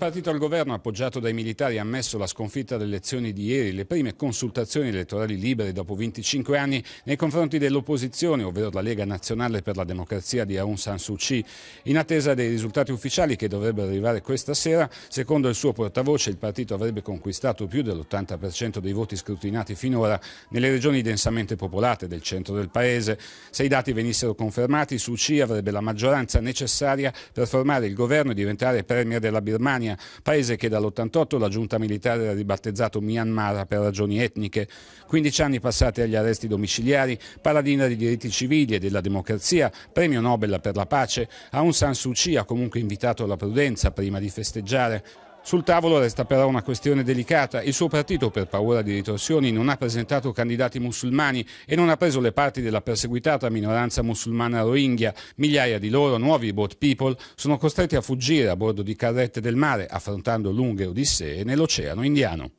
Il partito al governo, appoggiato dai militari, ha ammesso la sconfitta delle elezioni di ieri, le prime consultazioni elettorali libere dopo 25 anni nei confronti dell'opposizione, ovvero la Lega Nazionale per la Democrazia di Aung San Suu Kyi. In attesa dei risultati ufficiali che dovrebbero arrivare questa sera, secondo il suo portavoce il partito avrebbe conquistato più dell'80% dei voti scrutinati finora nelle regioni densamente popolate del centro del paese. Se i dati venissero confermati, Suu Kyi avrebbe la maggioranza necessaria per formare il governo e diventare premier della Birmania Birmania, paese che dall'88 la giunta militare ha ribattezzato Myanmar per ragioni etniche. 15 anni passati agli arresti domiciliari, paladina dei diritti civili e della democrazia, premio Nobel per la pace, Aung San Suu Kyi ha comunque invitato alla prudenza prima di festeggiare. Sul tavolo resta però una questione delicata. Il suo partito, per paura di ritorsioni, non ha presentato candidati musulmani e non ha preso le parti della perseguitata minoranza musulmana Rohingya. Migliaia di loro, nuovi boat people, sono costretti a fuggire a bordo di carrette del mare, affrontando lunghe odissee nell'oceano indiano.